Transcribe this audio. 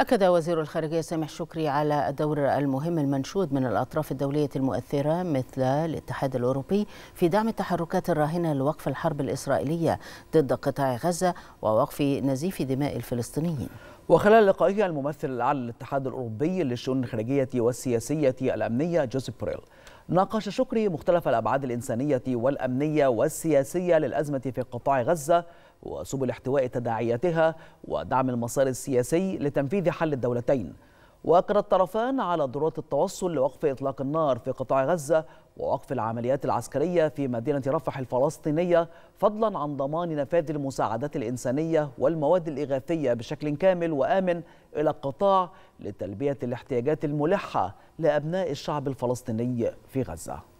أكد وزير الخارجية سامح شكري على الدور المهم المنشود من الأطراف الدولية المؤثرة مثل الاتحاد الأوروبي في دعم التحركات الراهنة لوقف الحرب الإسرائيلية ضد قطاع غزة ووقف نزيف دماء الفلسطينيين وخلال لقائه الممثل الأعلى للاتحاد الأوروبي للشؤون الخارجية والسياسية الأمنية جوزيف بريل ناقش شكري مختلف الأبعاد الإنسانية والأمنية والسياسية للأزمة في قطاع غزة وسبل احتواء تداعياتها ودعم المسار السياسي لتنفيذ حل الدولتين وأكد الطرفان على ضرورة التوصل لوقف إطلاق النار في قطاع غزة ووقف العمليات العسكرية في مدينة رفح الفلسطينية فضلا عن ضمان نفاذ المساعدات الإنسانية والمواد الإغاثية بشكل كامل وآمن إلى القطاع لتلبية الاحتياجات الملحة لأبناء الشعب الفلسطيني في غزة